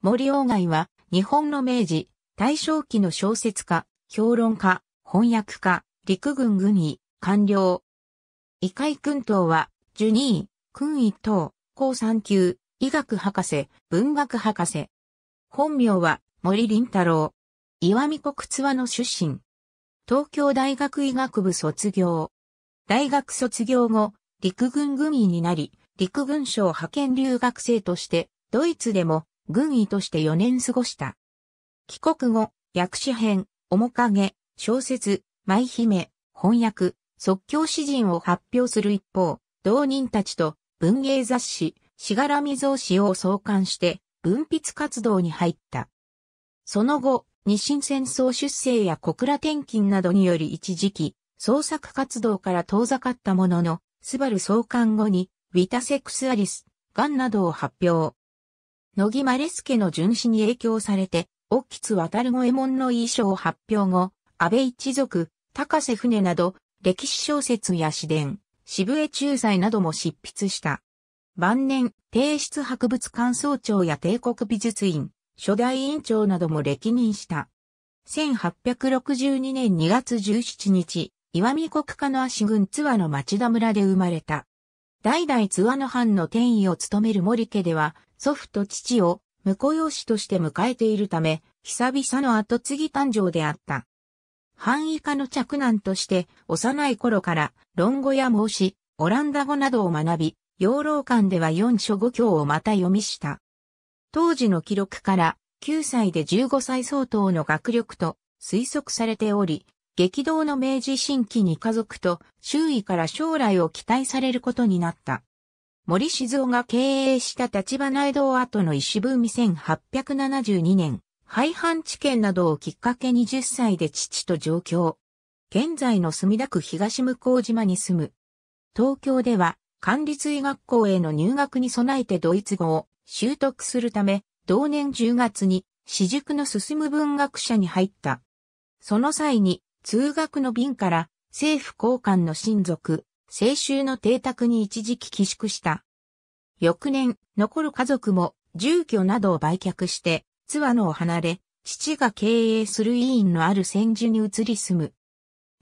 森鴎外は、日本の明治、大正期の小説家、評論家、翻訳家、陸軍軍医、官僚。異界君等は、ジュニー、君一等、高三級、医学博士、文学博士。本名は、森林太郎。岩見国津和の出身。東京大学医学部卒業。大学卒業後、陸軍軍医になり、陸軍省派遣留学生として、ドイツでも軍医として4年過ごした。帰国後、薬師編、面影、小説、舞姫、翻訳、即興詩人を発表する一方、同人たちと文芸雑誌、しがらみ増詩を創刊して文筆活動に入った。その後、日清戦争出生や小倉転勤などにより一時期、創作活動から遠ざかったものの、スバル創刊後に、ウィタセクスアリス、ガンなどを発表。野木マレスケの巡視に影響されて、オ津渡る五右衛門の遺書を発表後、安倍一族、高瀬船など、歴史小説や詩伝、渋江仲裁なども執筆した。晩年、帝室博物館総長や帝国美術院、初代院長なども歴任した。1862年2月17日、岩見国家の足郡津和の町田村で生まれた。代々津和の藩の天位を務める森家では、祖父と父を婿養子として迎えているため、久々の後継ぎ誕生であった。範囲下の着難として、幼い頃から、論語や孟子、オランダ語などを学び、養老館では四書五経をまた読みした。当時の記録から、9歳で15歳相当の学力と推測されており、激動の明治新期に家族と周囲から将来を期待されることになった。森静夫が経営した立花江戸跡の石文み1872年、廃藩置県などをきっかけに10歳で父と上京。現在の墨田区東向島に住む。東京では、管理水学校への入学に備えてドイツ語を習得するため、同年10月に、私塾の進む文学者に入った。その際に、通学の便から、政府高官の親族、青州の邸宅に一時期寄宿した。翌年、残る家族も住居などを売却して、津和野を離れ、父が経営する委員のある千住に移り住む。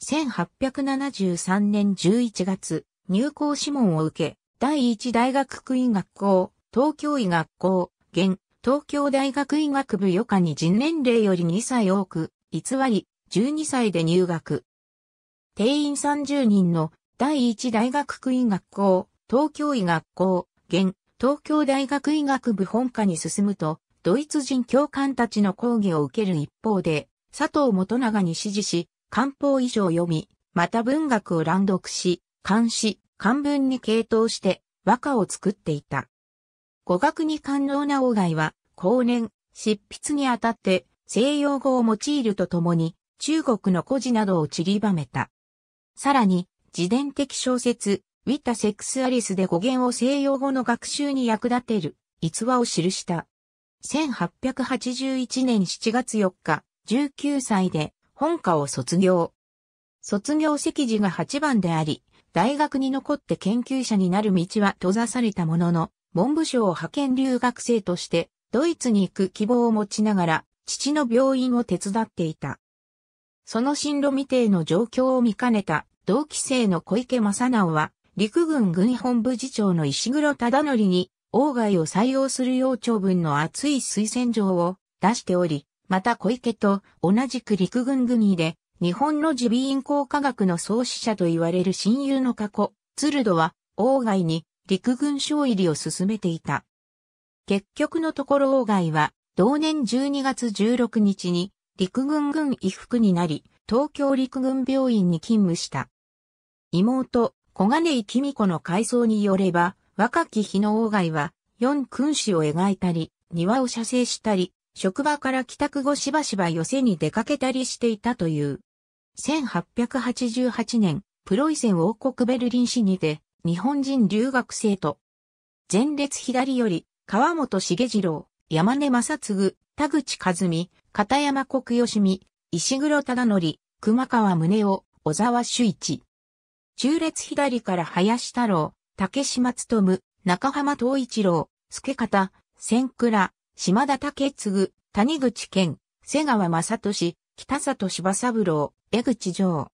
1873年11月、入校諮問を受け、第一大学区医学校、東京医学校、現、東京大学医学部予科に人年齢より2歳多く、偽り、12歳で入学。定員30人の第一大学区医学校、東京医学校、現、東京大学医学部本科に進むと、ドイツ人教官たちの講義を受ける一方で、佐藤元長に指示し、漢方以上読み、また文学を乱読し、漢詩、漢文に傾倒して、和歌を作っていた。語学に堪能な王外は、後年、執筆にあたって、西洋語を用いるとともに、中国の古事などを散りばめた。さらに、自伝的小説、ウィタ・セクスアリスで語源を西洋語の学習に役立てる、逸話を記した。1881年7月4日、19歳で本科を卒業。卒業席次が8番であり、大学に残って研究者になる道は閉ざされたものの、文部省派遣留学生としてドイツに行く希望を持ちながら、父の病院を手伝っていた。その進路未定の状況を見かねた同期生の小池正直は、陸軍軍本部次長の石黒忠則に、王外を採用する要長文の厚い推薦状を出しており、また小池と同じく陸軍軍医で、日本の自備員工科学の創始者と言われる親友の過去、鶴戸は、王外に陸軍省入りを進めていた。結局のところ王外は、同年12月16日に陸軍軍医服になり、東京陸軍病院に勤務した。妹、小金井紀美子の回想によれば、若き日の王外は、四君子を描いたり、庭を写生したり、職場から帰宅後しばしば寄せに出かけたりしていたという。1888年、プロイセン王国ベルリン市にて、日本人留学生と、前列左より、川本茂次郎、山根正嗣、田口和美、片山国吉美、石黒忠則、熊川宗夫、小沢朱一。中列左から林太郎、竹島務、中浜東一郎、助方、千倉、島田竹次、谷口健、瀬川正俊、北里柴三郎、江口城。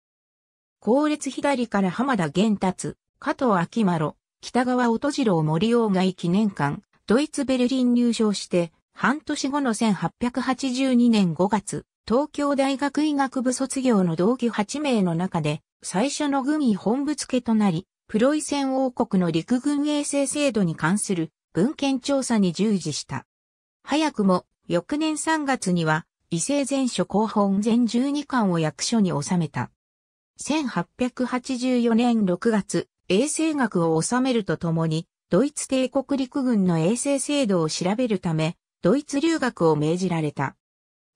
後列左から浜田玄達、加藤明丸、北川音次郎森鴎外記念館、ドイツベルリン入賞して、半年後の1882年5月、東京大学医学部卒業の同期8名の中で、最初の軍医本部付となり、プロイセン王国の陸軍衛生制度に関する文献調査に従事した。早くも翌年3月には、異性全書広本全12巻を役所に収めた。1884年6月、衛生学を収めるとともに、ドイツ帝国陸軍の衛生制度を調べるため、ドイツ留学を命じられた。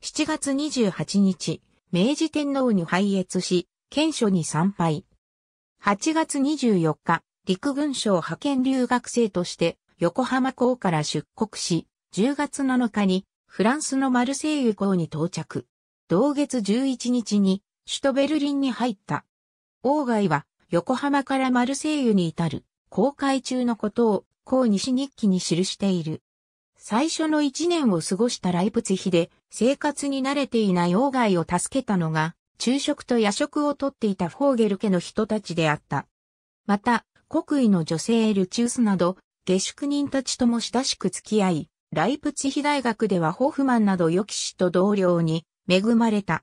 7月28日、明治天皇に拝謁し、県書に参拝。8月24日、陸軍省派遣留学生として横浜港から出国し、10月7日にフランスのマルセイユ港に到着。同月11日に首都ベルリンに入った。王外は横浜からマルセイユに至る航海中のことを港西日記に記している。最初の1年を過ごしたライプツヒで生活に慣れていない王外を助けたのが昼食と夜食をとっていたフォーゲル家の人たちであった。また、国威の女性ルチュースなど、下宿人たちとも親しく付き合い、ライプツヒ大学ではホフマンなど予期士と同僚に恵まれた。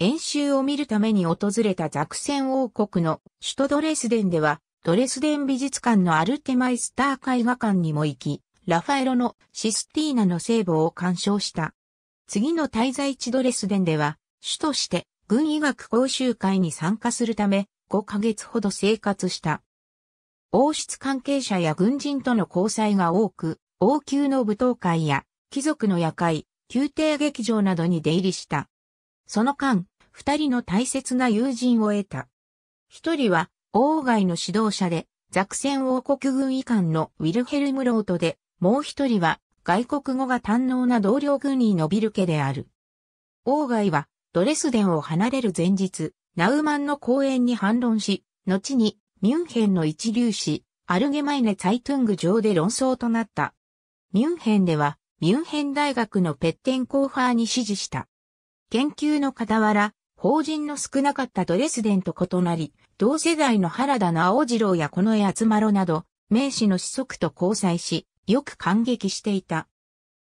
演習を見るために訪れたザクセン王国の首都ドレスデンでは、ドレスデン美術館のアルテマイスター絵画館にも行き、ラファエロのシスティーナの聖母を鑑賞した。次の滞在地ドレスデンでは、主として軍医学講習会に参加するため5ヶ月ほど生活した。王室関係者や軍人との交際が多く、王宮の舞踏会や貴族の夜会、宮廷劇場などに出入りした。その間、二人の大切な友人を得た。一人は、王外の指導者で、ザクセン王国軍医官のウィルヘルム・ロートで、もう一人は、外国語が堪能な同僚軍医のビルケである。王外は、ドレスデンを離れる前日、ナウマンの講演に反論し、後にミュンヘンの一流紙、アルゲマイネ・ツァイトゥング上で論争となった。ミュンヘンでは、ミュンヘン大学のペッテンコーファーに指示した。研究の傍ら、法人の少なかったドレスデンと異なり、同世代の原田直次郎や近衛厚ろなど、名士の子息と交際し、よく感激していた。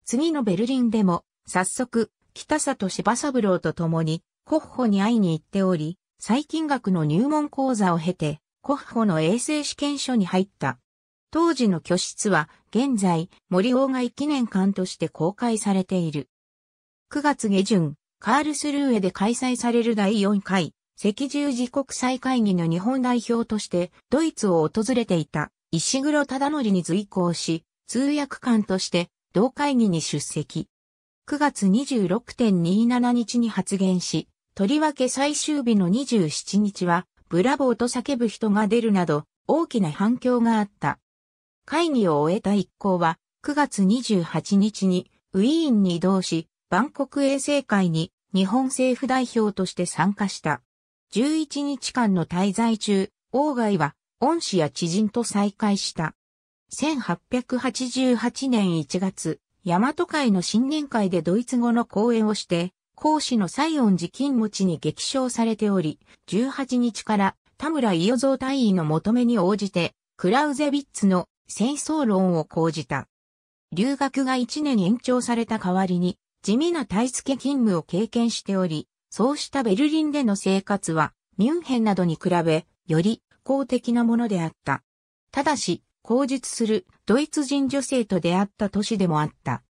次のベルリンでも、早速、北里柴三郎と共に、コッホに会いに行っており、最近学の入門講座を経て、コッホの衛生試験所に入った。当時の居室は、現在、森鴎外記念館として公開されている。9月下旬、カールスルーエで開催される第4回、赤十字国際会議の日本代表として、ドイツを訪れていた、石黒忠則に随行し、通訳官として、同会議に出席。9月26.27日に発言し、とりわけ最終日の27日は、ブラボーと叫ぶ人が出るなど、大きな反響があった。会議を終えた一行は、9月28日にウィーンに移動し、万国衛生会に日本政府代表として参加した。11日間の滞在中、王外は恩師や知人と再会した。1888年1月、大和会の新年会でドイツ語の講演をして、講師の西恩寺金持ちに激賞されており、18日から田村伊予蔵大尉の求めに応じて、クラウゼビッツの戦争論を講じた。留学が1年延長された代わりに、地味な体付勤務を経験しており、そうしたベルリンでの生活は、ミュンヘンなどに比べ、より公的なものであった。ただし、口述するドイツ人女性と出会った年でもあった。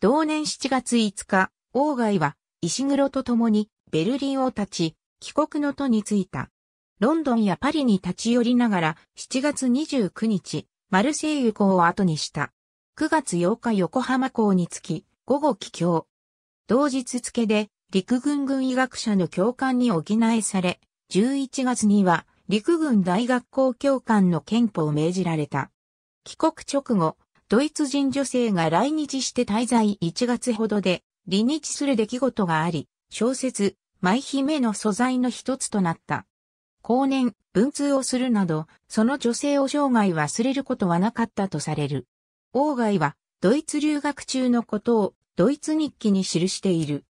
同年7月5日、王外は石黒と共にベルリンを立ち、帰国の途に着いた。ロンドンやパリに立ち寄りながら7月29日、マルセイユ港を後にした。9月8日横浜港に着き、午後帰郷。同日付で陸軍軍医学者の教官に補えされ、11月には陸軍大学校教官の憲法を命じられた。帰国直後、ドイツ人女性が来日して滞在1月ほどで、離日する出来事があり、小説、舞姫の素材の一つとなった。後年、文通をするなど、その女性を生涯忘れることはなかったとされる。王外は、ドイツ留学中のことを、ドイツ日記に記している。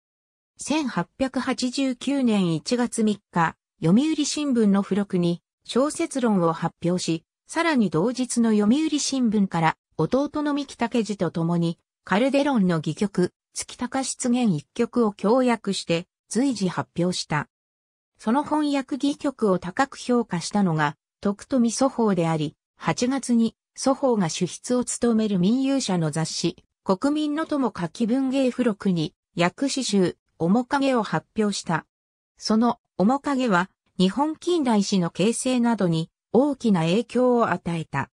1889年1月3日、読売新聞の付録に、小説論を発表し、さらに同日の読売新聞から弟の三木武次と共にカルデロンの戯曲、月高出現一曲を協約して随時発表した。その翻訳戯曲を高く評価したのが徳富祖法であり、8月に祖法が主筆を務める民有者の雑誌、国民の友書き文芸付録に訳詩集、面影を発表した。その面影は日本近代史の形成などに大きな影響を与えた。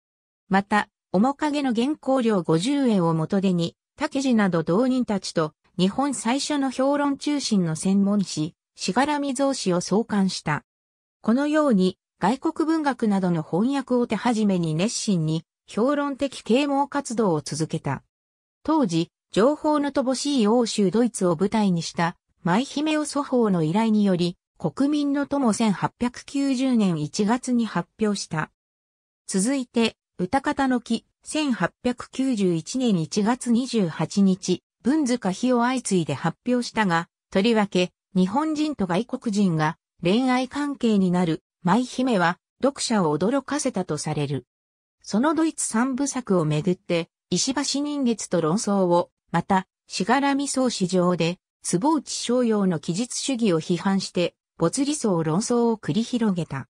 また、面影の原稿料50円を元手に、竹地など同人たちと、日本最初の評論中心の専門誌、しがらみ増誌を創刊した。このように、外国文学などの翻訳を手始めに熱心に、評論的啓蒙活動を続けた。当時、情報の乏しい欧州ドイツを舞台にした、舞姫を祖法の依頼により、国民の友1890年1月に発表した。続いて、歌方の木、1891年1月28日、文塚日を相次いで発表したが、とりわけ、日本人と外国人が恋愛関係になる、舞姫は、読者を驚かせたとされる。そのドイツ三部作をめぐって、石橋人月と論争を、また、しがらみ草市上で、坪内商用の記述主義を批判して、没理想論争を繰り広げた。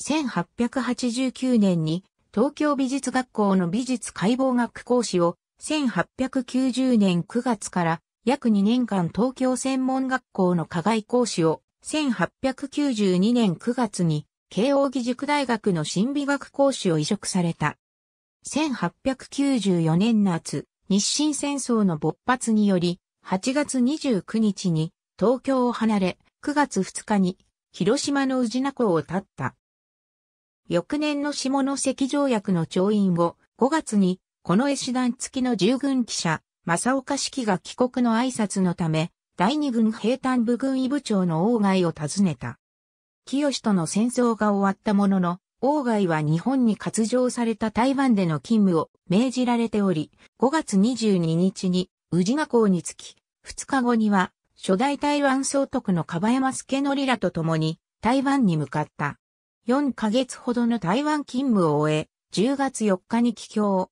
1889年に東京美術学校の美術解剖学講師を1890年9月から約2年間東京専門学校の課外講師を1892年9月に慶應義塾大学の心理学講師を移植された。1894年夏、日清戦争の勃発により8月29日に東京を離れ9月2日に広島の宇品港を立った。翌年の下関条約の調印後、5月に、この絵師団付きの従軍記者、正岡式が帰国の挨拶のため、第二軍兵隊部軍医部長の王外を訪ねた。清との戦争が終わったものの、王外は日本に割譲された台湾での勤務を命じられており、5月22日に宇品港に着き、2日後には初代台湾総督の樺山助則らと共に台湾に向かった。4ヶ月ほどの台湾勤務を終え、10月4日に帰郷。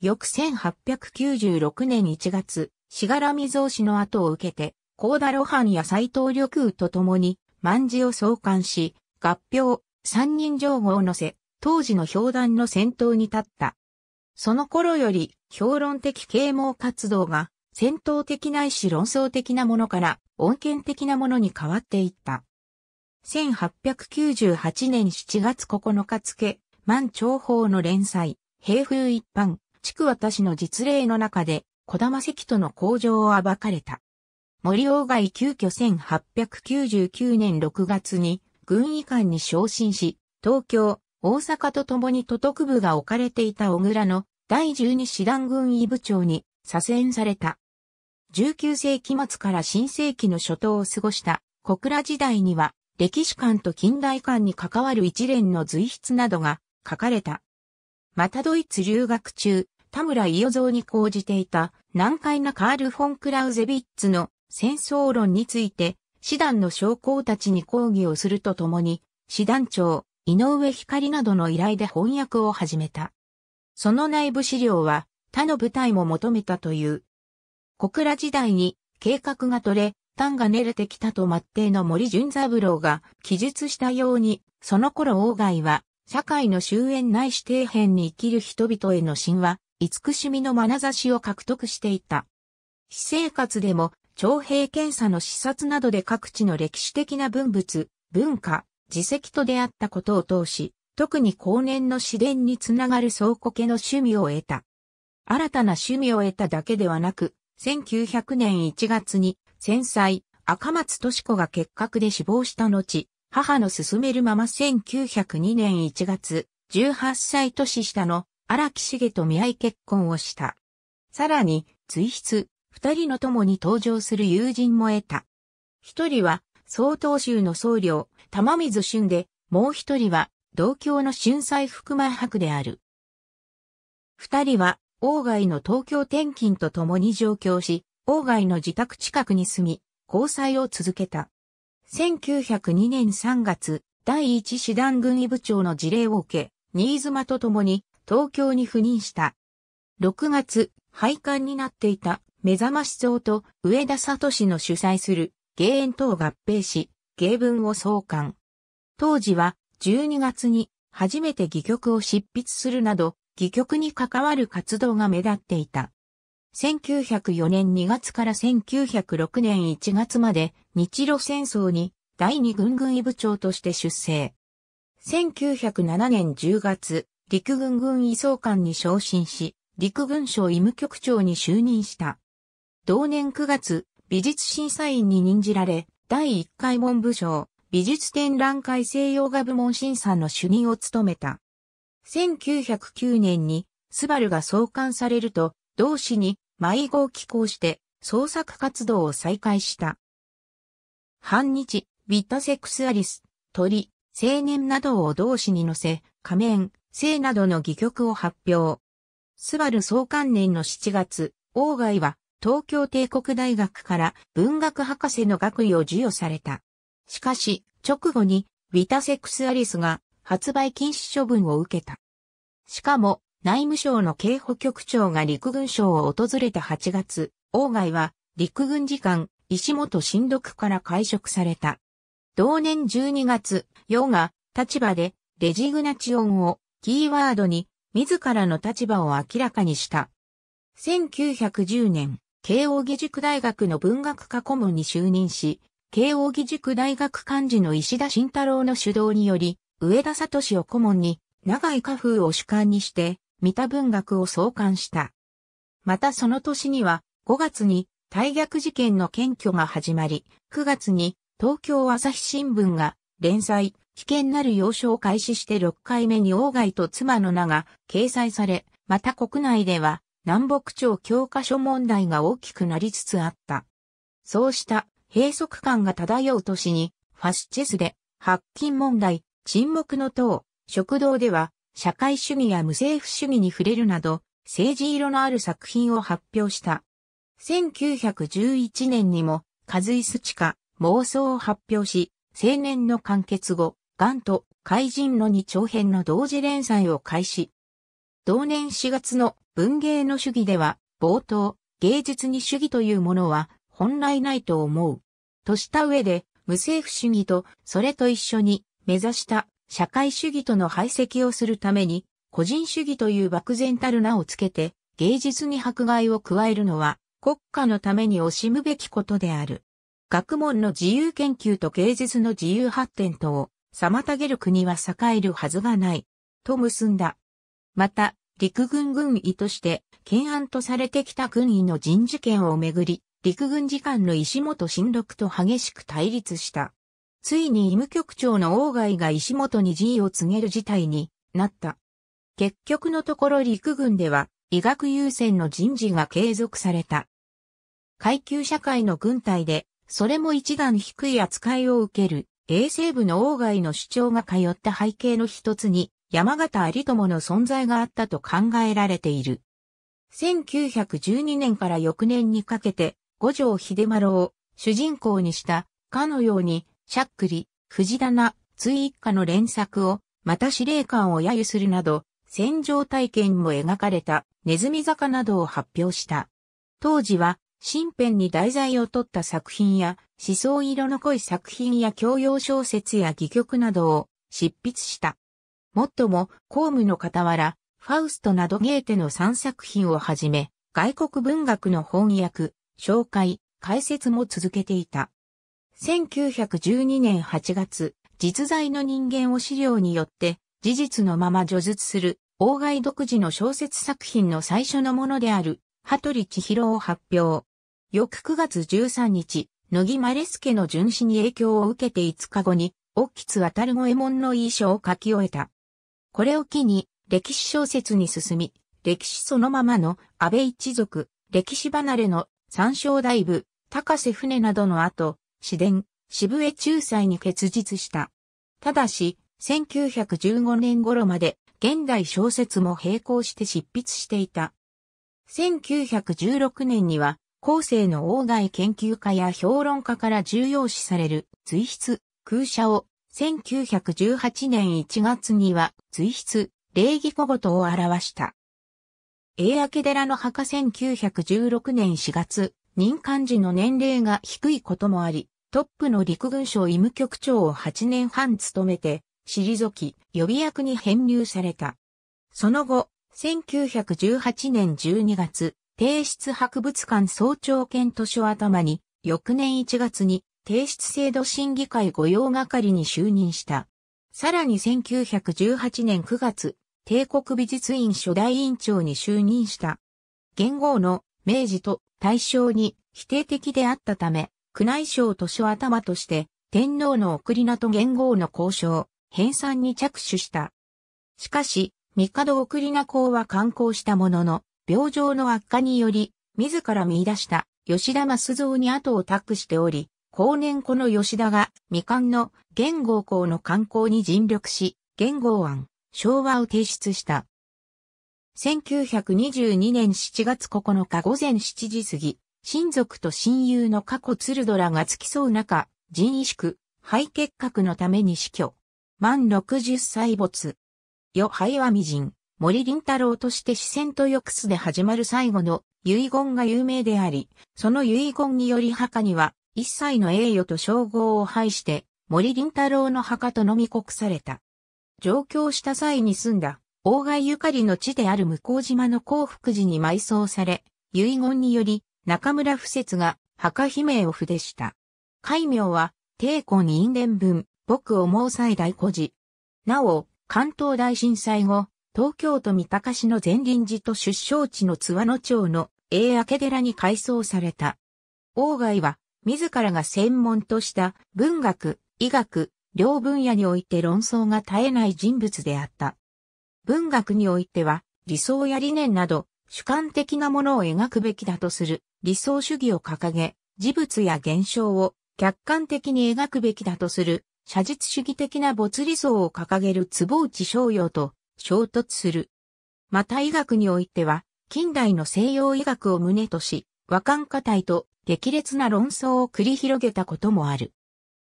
翌1896年1月、しがらみ増しの後を受けて、高田露伴や斎藤緑と共に、万字を創刊し、合表、三人上報を乗せ、当時の評談の先頭に立った。その頃より、評論的啓蒙活動が戦闘的ないし論争的なものから穏健的なものに変わっていった。1898年7月9日付、満長法の連載、平風一般、地区私の実例の中で、小玉関との向上を暴かれた。森鴎外急遽1899年6月に、軍医官に昇進し、東京、大阪と共に都督部が置かれていた小倉の第十二師団軍医部長に左遷された。19世紀末から新世紀の初頭を過ごした小倉時代には歴史観と近代観に関わる一連の随筆などが書かれた。またドイツ留学中、田村伊予蔵に講じていた難解なカール・フォン・クラウゼビッツの戦争論について、師団の将校たちに講義をするとともに、師団長、井上光などの依頼で翻訳を始めた。その内部資料は他の部隊も求めたという小倉時代に計画が取れ、単が練れてきたと末帝の森純三郎が記述したように、その頃王外は、社会の終焉ないし底辺に生きる人々への神話、慈しみの眼差しを獲得していた。私生活でも、徴兵検査の視察などで各地の歴史的な文物、文化、自責と出会ったことを通し、特に後年の自伝につながる倉庫家の趣味を得た。新たな趣味を得ただけではなく、1900年1月に、戦災、赤松敏子が結核で死亡した後、母の勧めるまま1902年1月、18歳年下の荒木茂と見合い結婚をした。さらに、追筆、二人の共に登場する友人も得た。一人は、曹洞州の僧侶、玉水俊で、もう一人は、同郷の春祭福前博である。二人は、王外の東京転勤とともに上京し、王外の自宅近くに住み、交際を続けた。1902年3月、第一師団軍医部長の事例を受け、新妻と共に東京に赴任した。6月、廃刊になっていた目覚まし像と上田里氏の主催する芸園等合併し、芸文を創刊。当時は12月に初めて戯曲を執筆するなど戯曲に関わる活動が目立っていた。1904年2月から1906年1月まで日露戦争に第二軍軍医部長として出生。1907年10月、陸軍軍医総監に昇進し、陸軍省医務局長に就任した。同年9月、美術審査員に任じられ、第1回文部省、美術展覧会西洋画部門審査の主任を務めた。1909年にスバルが創刊されると、同誌に迷子を寄稿して創作活動を再開した。半日、ビッタセクスアリス、鳥、青年などを同誌に載せ、仮面、性などの戯曲を発表。スバル創刊年の7月、王外は東京帝国大学から文学博士の学位を授与された。しかし、直後にビタセクスアリスが発売禁止処分を受けた。しかも、内務省の警保局長が陸軍省を訪れた8月、王外は陸軍次官石本新読から解職された。同年12月、楊が立場でレジグナチオンをキーワードに自らの立場を明らかにした。1910年、慶應義塾大学の文学科顧問に就任し、慶應義塾大学幹事の石田慎太郎の主導により、上田聡を顧問に、長井家風を主観にして、三田文学を創刊した。またその年には、5月に、大逆事件の検挙が始まり、9月に、東京朝日新聞が、連載、危険なる幼少を開始して6回目に王外と妻の名が掲載され、また国内では、南北朝教科書問題が大きくなりつつあった。そうした閉塞感が漂う年に、ファスチェスで、発禁問題、沈黙の塔、食堂では、社会主義や無政府主義に触れるなど、政治色のある作品を発表した。1911年にも、カズイスチカ、妄想を発表し、青年の完結後、ガンと怪人の二長編の同時連載を開始。同年4月の文芸の主義では、冒頭、芸術に主義というものは本来ないと思う。とした上で、無政府主義とそれと一緒に目指した社会主義との排斥をするために、個人主義という漠然たる名をつけて、芸術に迫害を加えるのは、国家のために惜しむべきことである。学問の自由研究と芸術の自由発展とを妨げる国は栄えるはずがない。と結んだ。また、陸軍軍医として、懸案とされてきた軍医の人事権をめぐり、陸軍次官の石本新六と激しく対立した。ついに医務局長の王外が石本に辞意を告げる事態になった。結局のところ陸軍では医学優先の人事が継続された。階級社会の軍隊で、それも一段低い扱いを受ける衛生部の王外の主張が通った背景の一つに山形有友の存在があったと考えられている。1912年から翌年にかけて五条秀丸を主人公にしたかのようにしゃっくり、藤棚、追一家の連作を、また司令官を揶揄するなど、戦場体験も描かれたネズミ坂などを発表した。当時は、新編に題材を取った作品や、思想色の濃い作品や教養小説や戯曲などを執筆した。もっとも、公務の傍ら、ファウストなどゲーテの3作品をはじめ、外国文学の翻訳、紹介、解説も続けていた。1912年8月、実在の人間を資料によって事実のまま叙述する、王外独自の小説作品の最初のものである、羽鳥千尋を発表。翌9月13日、野木マレスケの巡視に影響を受けて5日後に、オッキツ渡る五右衛門の遺書を書き終えた。これを機に、歴史小説に進み、歴史そのままの安倍一族、歴史離れの三章大部、高瀬船などの後、市電、渋江仲裁に結実した。ただし、1915年頃まで現代小説も並行して執筆していた。1916年には、後世の王外研究家や評論家から重要視される随筆、空車を、1918年1月には随筆、礼儀小言を表した。英明寺の墓1916年4月、任官時の年齢が低いこともあり、トップの陸軍省医務局長を8年半務めて、退き、予備役に編入された。その後、1918年12月、帝室博物館総長兼図書頭に、翌年1月に、帝室制度審議会御用係に就任した。さらに1918年9月、帝国美術院初代員長に就任した。元号の明治と大正に否定的であったため、宮内省図書頭として、天皇の送り名と元号の交渉、編纂に着手した。しかし、帝送り名公は刊行したものの、病状の悪化により、自ら見出した吉田増蔵に後を託しており、後年この吉田が未完の元号校の刊行に尽力し、元号案、昭和を提出した。1922年7月9日午前7時過ぎ、親族と親友の過去ツルドラが付き添う中、人萎縮、肺結核のために死去。満60歳没。与肺は未人、森林太郎として視線と抑須で始まる最後の遺言が有名であり、その遺言により墓には一切の栄誉と称号を拝して森林太郎の墓と飲み告された。上京した際に住んだ大貝ゆかりの地である向島の幸福寺に埋葬され、遺言により中村不節が墓碑名を筆した。戒名は、帝国に因伝文、僕をう最大孤児。なお、関東大震災後、東京都三鷹市の前臨寺と出生地の津和野町の英明寺に改装された。王外は、自らが専門とした文学、医学、両分野において論争が絶えない人物であった。文学においては、理想や理念など、主観的なものを描くべきだとする理想主義を掲げ、事物や現象を客観的に描くべきだとする、写実主義的な没理想を掲げる坪内商用と衝突する。また医学においては、近代の西洋医学を旨とし、和漢課体と激烈な論争を繰り広げたこともある。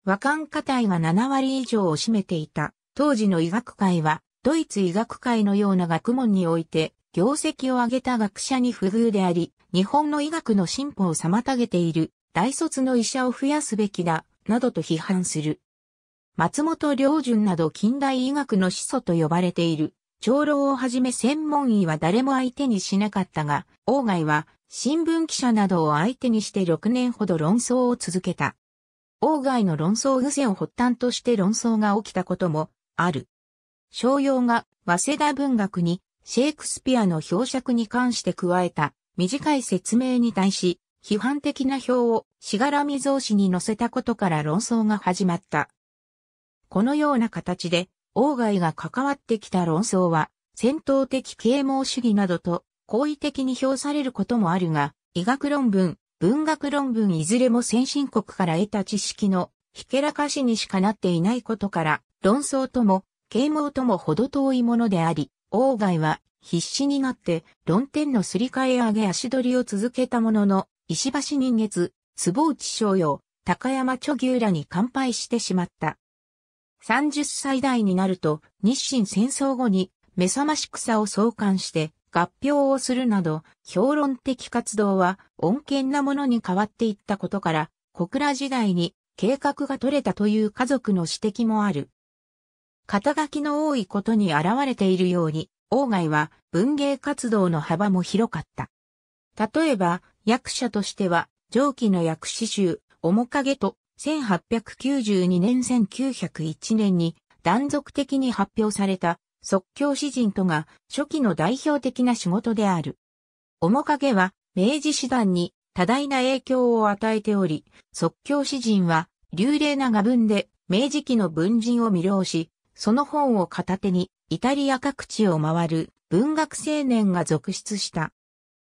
和漢課体が7割以上を占めていた当時の医学界は、ドイツ医学界のような学問において、業績を上げた学者に不遇であり、日本の医学の進歩を妨げている大卒の医者を増やすべきだ、などと批判する。松本良順など近代医学の始祖と呼ばれている長老をはじめ専門医は誰も相手にしなかったが、王外は新聞記者などを相手にして6年ほど論争を続けた。王外の論争癖を発端として論争が起きたこともある。商用が早稲田文学にシェイクスピアの表釈に関して加えた短い説明に対し、批判的な表をしがらみ増資に載せたことから論争が始まった。このような形で、王外が関わってきた論争は、戦闘的啓蒙主義などと、好意的に評されることもあるが、医学論文、文学論文いずれも先進国から得た知識のひけらかしにしかなっていないことから、論争とも、啓蒙とも程遠いものであり、王外は必死になって論点のすり替え上げ足取りを続けたものの、石橋人月、坪内商用、高山著牛らに乾杯してしまった。30歳代になると日清戦争後に目覚まし草を創刊して合評をするなど評論的活動は穏健なものに変わっていったことから小倉時代に計画が取れたという家族の指摘もある。肩書きの多いことに現れているように王外は文芸活動の幅も広かった。例えば、役者としては、上記の薬師集、面影と、1892年1901年に断続的に発表された即興詩人とが初期の代表的な仕事である。面影は明治詩壇に多大な影響を与えており、即興詩人は流麗な画文で明治期の文人を魅了し、その本を片手にイタリア各地を回る文学青年が続出した。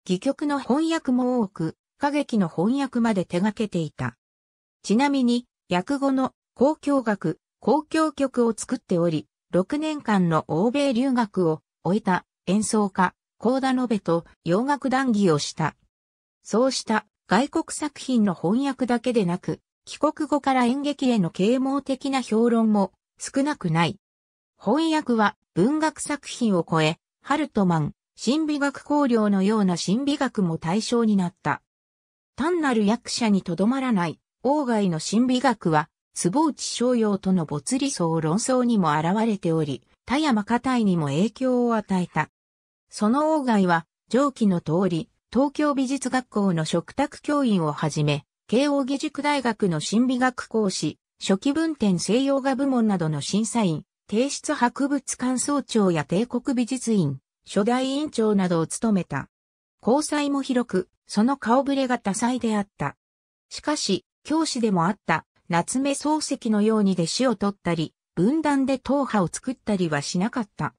戯曲の翻訳も多く、歌劇の翻訳まで手掛けていた。ちなみに、訳語の公共学、公共曲を作っており、6年間の欧米留学を終えた演奏家、コーダノベと洋楽談義をした。そうした外国作品の翻訳だけでなく、帰国後から演劇への啓蒙的な評論も少なくない。翻訳は文学作品を超え、ハルトマン、神美学考量のような神美学も対象になった。単なる役者にとどまらない、王外の神美学は、坪内商用との没理想論争にも現れており、田山家体にも影響を与えた。その王外は、上記の通り、東京美術学校の食卓教員をはじめ、慶応義塾大学の神美学講師、初期文典西洋画部門などの審査員、帝室博物館総長や帝国美術院、初代委員長などを務めた。交際も広く、その顔ぶれが多彩であった。しかし、教師でもあった、夏目漱石のように弟子を取ったり、分断で党派を作ったりはしなかった。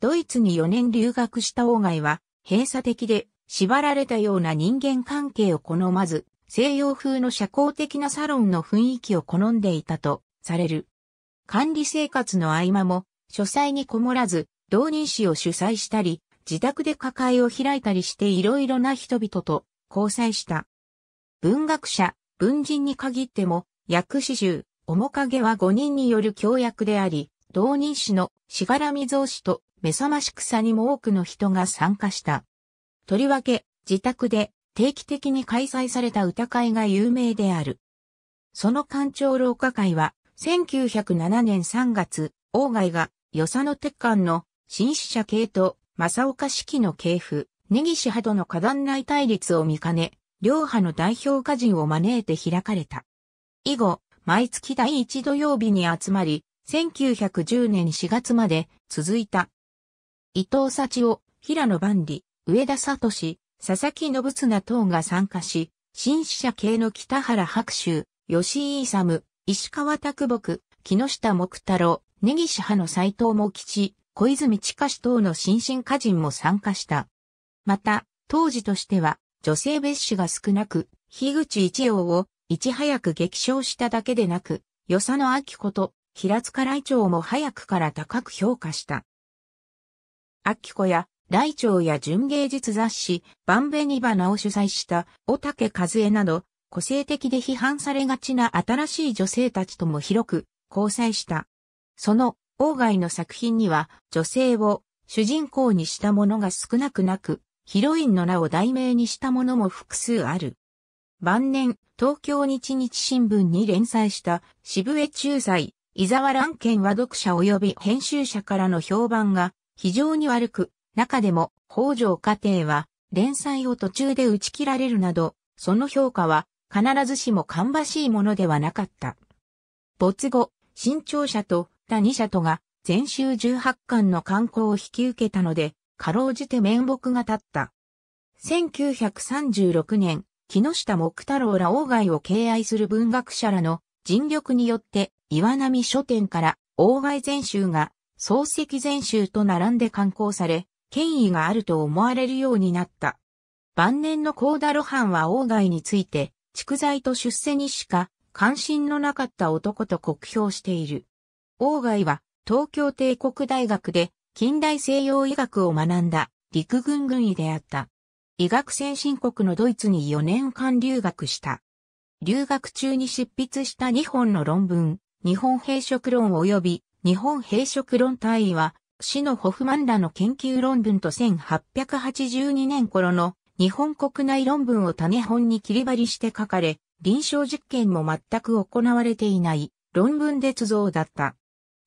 ドイツに4年留学した王外は、閉鎖的で、縛られたような人間関係を好まず、西洋風の社交的なサロンの雰囲気を好んでいたとされる。管理生活の合間も、書斎にこもらず、同人誌を主催したり、自宅で抱えを開いたりしていろいろな人々と交際した。文学者、文人に限っても、薬師集、面影は5人による協約であり、同人誌のしがらみ増資と目覚まし草にも多くの人が参加した。とりわけ、自宅で定期的に開催された歌会が有名である。その官庁廊下会は、1907年3月、王外が、与謝野鉄幹の、新死者系と、正岡式の系譜、根岸派との過断内対立を見かね、両派の代表家人を招いて開かれた。以後、毎月第一土曜日に集まり、1910年4月まで続いた。伊藤幸男、平野万里、上田聡、佐々木信綱等が参加し、新死者系の北原白秋、吉井勇、石川拓木、木下木太郎、根岸派の斎藤茂吉、小泉地下氏等の新進歌人も参加した。また、当時としては、女性別紙が少なく、樋口一葉をいち早く激賞しただけでなく、与謝野明子と平塚来長も早くから高く評価した。明子や来長や純芸術雑誌、万紅花を主催した、小竹和江など、個性的で批判されがちな新しい女性たちとも広く交際した。その、王外の作品には、女性を主人公にしたものが少なくなく、ヒロインの名を題名にしたものも複数ある。晩年、東京日日新聞に連載した渋江駐在、伊沢蘭県は読者及び編集者からの評判が非常に悪く、中でも北条家庭は連載を途中で打ち切られるなど、その評価は必ずしも芳しいものではなかった。没後、新潮社と他2社とが全集18巻の刊行を引き受けたので、かろうじて面目が立った。1936年、木下木太郎ら王外を敬愛する文学者らの尽力によって岩波書店から王外全集が漱石全集と並んで刊行され、権威があると思われるようになった。晩年の高田露伴は王外について、蓄財と出世にしか関心のなかった男と酷評している。王外は東京帝国大学で近代西洋医学を学んだ陸軍軍医であった。医学先進国のドイツに4年間留学した。留学中に執筆した日本の論文、日本兵食論及び日本兵食論大尉は、死のホフマンらの研究論文と1882年頃の日本国内論文を種本に切り張りして書かれ、臨床実験も全く行われていない論文で図像だった。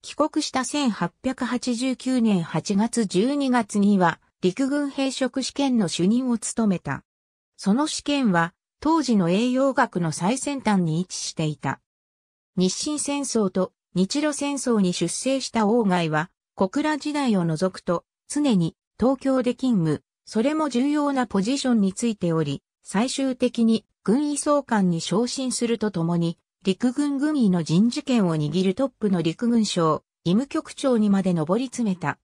帰国した1889年8月12月には陸軍兵職試験の主任を務めた。その試験は当時の栄養学の最先端に位置していた。日清戦争と日露戦争に出征した王外は小倉時代を除くと常に東京で勤務、それも重要なポジションについており、最終的に軍医総監に昇進するとともに、陸軍軍医の人事権を握るトップの陸軍省、医務局長にまで上り詰めた。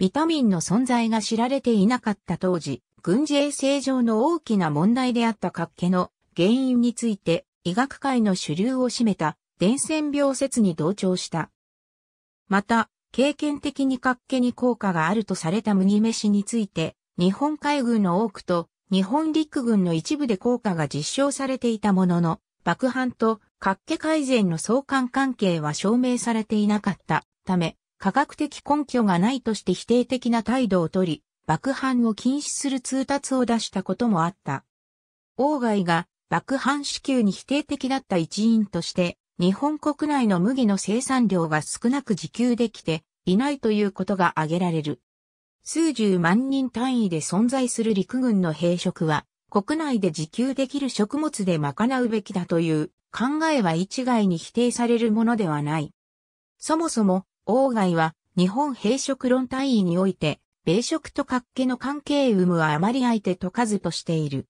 ビタミンの存在が知られていなかった当時、軍事衛生上の大きな問題であった活気の原因について、医学界の主流を占めた伝染病説に同調した。また、経験的に活気に効果があるとされた麦飯について、日本海軍の多くと日本陸軍の一部で効果が実証されていたものの、爆破と格気改善の相関関係は証明されていなかったため、科学的根拠がないとして否定的な態度をとり、爆破を禁止する通達を出したこともあった。王外が爆破支給に否定的だった一因として、日本国内の麦の生産量が少なく自給できていないということが挙げられる。数十万人単位で存在する陸軍の兵食は、国内で自給できる食物で賄うべきだという考えは一概に否定されるものではない。そもそも、王外は日本兵食論単位において、米食と格家の関係有無はあまり相手と数としている。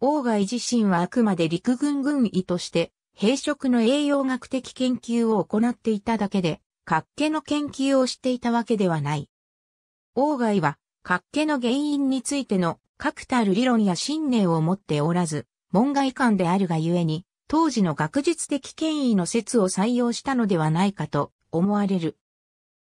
王外自身はあくまで陸軍軍医として、兵食の栄養学的研究を行っていただけで、格家の研究をしていたわけではない。王外は、格気の原因についての確たる理論や信念を持っておらず、門外観であるがゆえに、当時の学術的権威の説を採用したのではないかと思われる。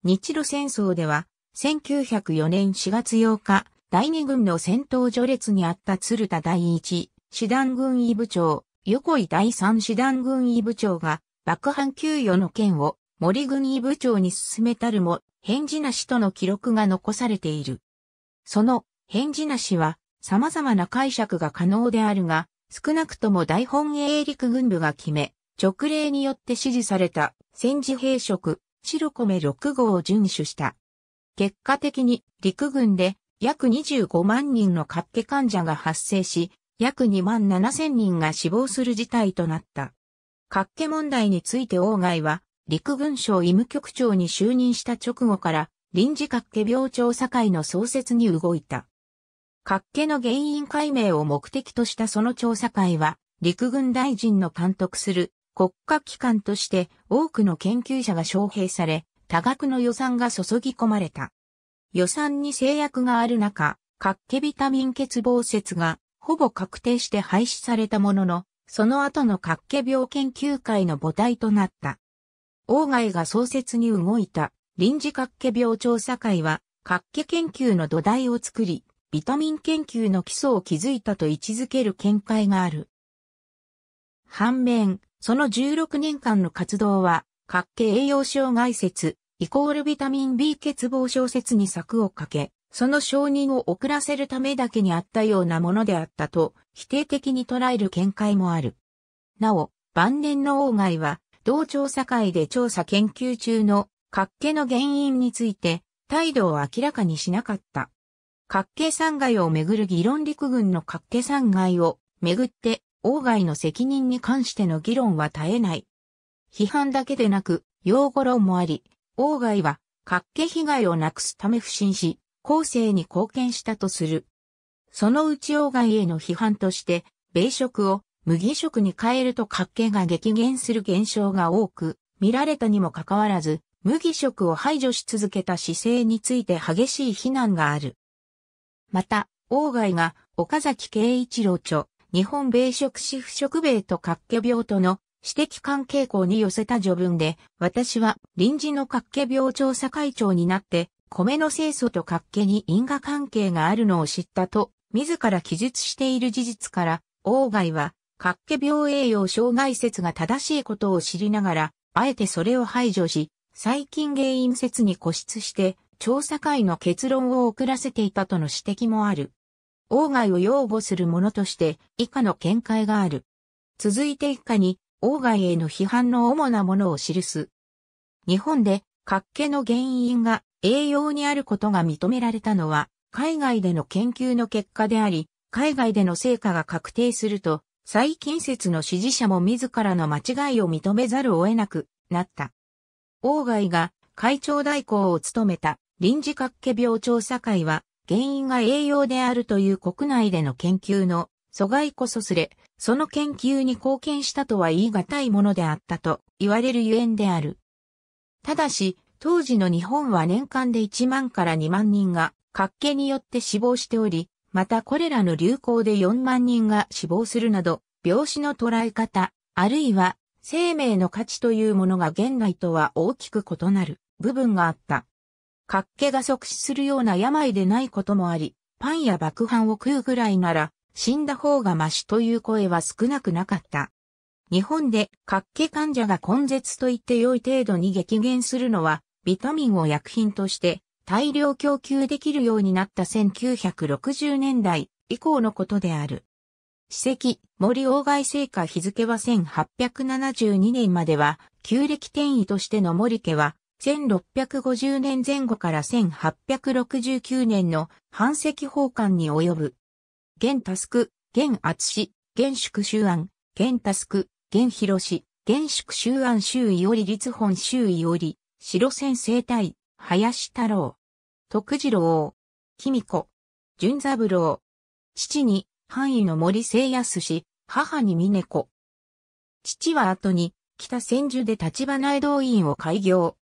日露戦争では、1904年4月8日、第二軍の戦闘序列にあった鶴田第一師団軍医部長、横井第三師団軍医部長が、爆犯給与の件を森国部長に勧めたるも、返事なしとの記録が残されている。その、返事なしは、様々な解釈が可能であるが、少なくとも大本営陸軍部が決め、直令によって指示された戦時兵職、白米6号を遵守した。結果的に陸軍で約25万人の活気患者が発生し、約2万7千人が死亡する事態となった。活気問題について王外は、陸軍省医務局長に就任した直後から、臨時脚気病調査会の創設に動いた。脚気の原因解明を目的としたその調査会は、陸軍大臣の監督する国家機関として多くの研究者が招聘され、多額の予算が注ぎ込まれた。予算に制約がある中、脚気ビタミン欠乏説がほぼ確定して廃止されたものの、その後の脚気病研究会の母体となった。王外が創設に動いた臨時活気病調査会は、活気研究の土台を作り、ビタミン研究の基礎を築いたと位置づける見解がある。反面、その16年間の活動は、活気栄養障害説、イコールビタミン B 欠乏症説に策をかけ、その承認を遅らせるためだけにあったようなものであったと、否定的に捉える見解もある。なお、晩年の王外は、同調査会で調査研究中のっ気の原因について態度を明らかにしなかった。っ気産害をめぐる議論陸軍のっ気産害をめぐって王外の責任に関しての議論は絶えない。批判だけでなく擁護論もあり、王外はっ気被害をなくすため不審し、後世に貢献したとする。そのうち王外への批判として、米食を麦食に変えると活気が激減する現象が多く見られたにもかかわらず、麦食を排除し続けた姿勢について激しい非難がある。また、王外が岡崎慶一郎著、日本米食死不食米と活気病との指摘関係校に寄せた序文で、私は臨時の活気病調査会長になって、米の清楚と活気に因果関係があるのを知ったと、自ら記述している事実から、王外はかっけ病栄養障害説が正しいことを知りながら、あえてそれを排除し、最近原因説に固執して、調査会の結論を遅らせていたとの指摘もある。王外を擁護する者として以下の見解がある。続いて以下に、王外への批判の主なものを記す。日本で、活気の原因が栄養にあることが認められたのは、海外での研究の結果であり、海外での成果が確定すると、最近説の支持者も自らの間違いを認めざるを得なくなった。王外が会長代行を務めた臨時各気病調査会は原因が栄養であるという国内での研究の阻害こそすれ、その研究に貢献したとは言い難いものであったと言われるゆえんである。ただし、当時の日本は年間で1万から2万人が、活気によって死亡しており、またこれらの流行で4万人が死亡するなど、病死の捉え方、あるいは生命の価値というものが現代とは大きく異なる部分があった。活気が即死するような病でないこともあり、パンや爆飯を食うぐらいなら死んだ方がマシという声は少なくなかった。日本で活気患者が根絶と言って良い程度に激減するのは、ビタミンを薬品として大量供給できるようになった1960年代以降のことである。史跡、森鴎外聖火日付は1872年までは、旧暦転移としての森家は、1650年前後から1869年の半石奉還に及ぶ。現タスク、現厚氏、現宿州案、現タスク、現広氏、現宿州案周囲より立本周囲より、白線生態。林太郎、徳次郎、公子、淳三郎、父に範囲の森清康氏、母に峰子。父は後に北千住で立花江道院を開業。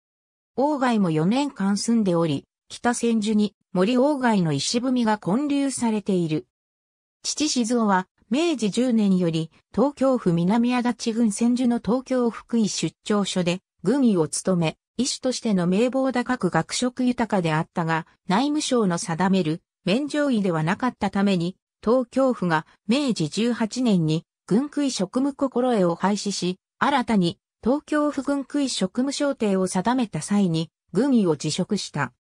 王外も4年間住んでおり、北千住に森王外の石踏みが混流されている。父静雄は明治10年より東京府南足立郡千住の東京福井出張所で軍医を務め、医師としての名簿高く学食豊かであったが、内務省の定める免状医ではなかったために、東京府が明治18年に軍区医職務心得を廃止し、新たに東京府軍区医職務省定を定めた際に、軍医を辞職した。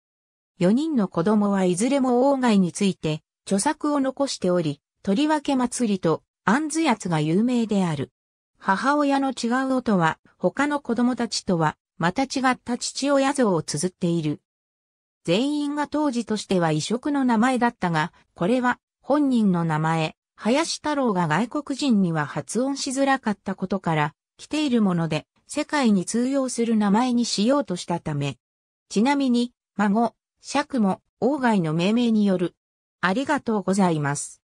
4人の子供はいずれも王外について、著作を残しており、とりわけ祭りと、安津奴が有名である。母親の違う音は、他の子供たちとは、また違った父親像を綴っている。全員が当時としては異色の名前だったが、これは本人の名前、林太郎が外国人には発音しづらかったことから、来ているもので、世界に通用する名前にしようとしたため。ちなみに、孫、釈も、王外の命名による。ありがとうございます。